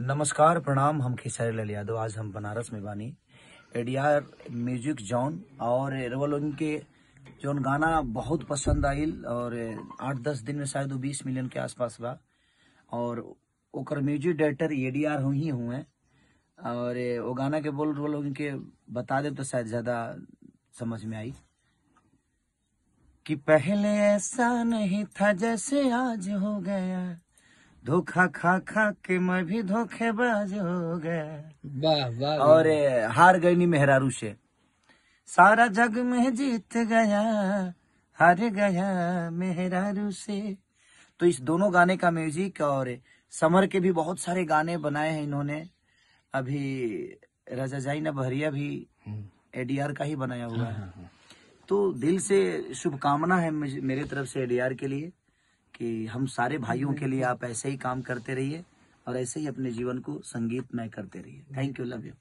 नमस्कार प्रणाम हम खेसारी लाल यादव आज हम बनारस में बानी एडीआर म्यूजिक जॉन और रवल के जौन गाना बहुत पसंद आयल और आठ दस दिन में शायद वो बीस मिलियन के आसपास बा और ओकर music director A D R ही हुए और वो गाना के बोल रवल के बता दे तो शायद ज़्यादा समझ में आई कि पहले ऐसा नहीं था जैसे आज हो गया धोखा खा खा के मैं भी बाज हो गया और हार गई नी मेहरारू से सारा जग में जीत गया हार गया मेहरारू से तो इस दोनों गाने का म्यूजिक और समर के भी बहुत सारे गाने बनाए हैं इन्होंने अभी राजा जाइना भरिया भी एडीआर हम्म। का ही बनाया हुआ है हाँ, हाँ, हाँ। तो दिल से शुभकामना है मेरे तरफ से एडीआर के लिए कि हम सारे भाइयों के लिए आप ऐसे ही काम करते रहिए और ऐसे ही अपने जीवन को संगीतमय करते रहिए थैंक यू लव यू